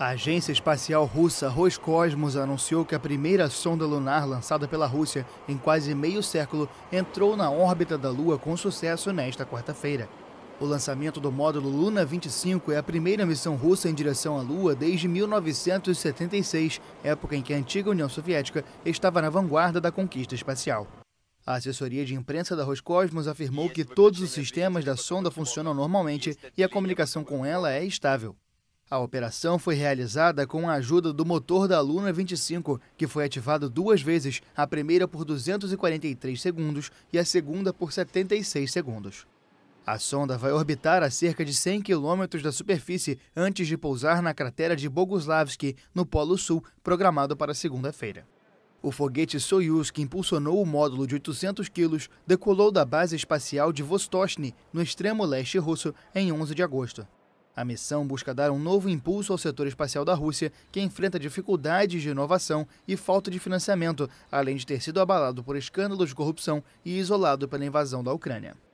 A agência espacial russa Roscosmos anunciou que a primeira sonda lunar lançada pela Rússia em quase meio século entrou na órbita da Lua com sucesso nesta quarta-feira. O lançamento do módulo Luna 25 é a primeira missão russa em direção à Lua desde 1976, época em que a antiga União Soviética estava na vanguarda da conquista espacial. A assessoria de imprensa da Roscosmos afirmou que todos os sistemas da sonda funcionam normalmente e a comunicação com ela é estável. A operação foi realizada com a ajuda do motor da Luna 25, que foi ativado duas vezes, a primeira por 243 segundos e a segunda por 76 segundos. A sonda vai orbitar a cerca de 100 quilômetros da superfície antes de pousar na cratera de Boguslavski, no Polo Sul, programado para segunda-feira. O foguete Soyuz, que impulsionou o módulo de 800 quilos, decolou da base espacial de Vostochny, no extremo leste russo, em 11 de agosto. A missão busca dar um novo impulso ao setor espacial da Rússia, que enfrenta dificuldades de inovação e falta de financiamento, além de ter sido abalado por escândalos de corrupção e isolado pela invasão da Ucrânia.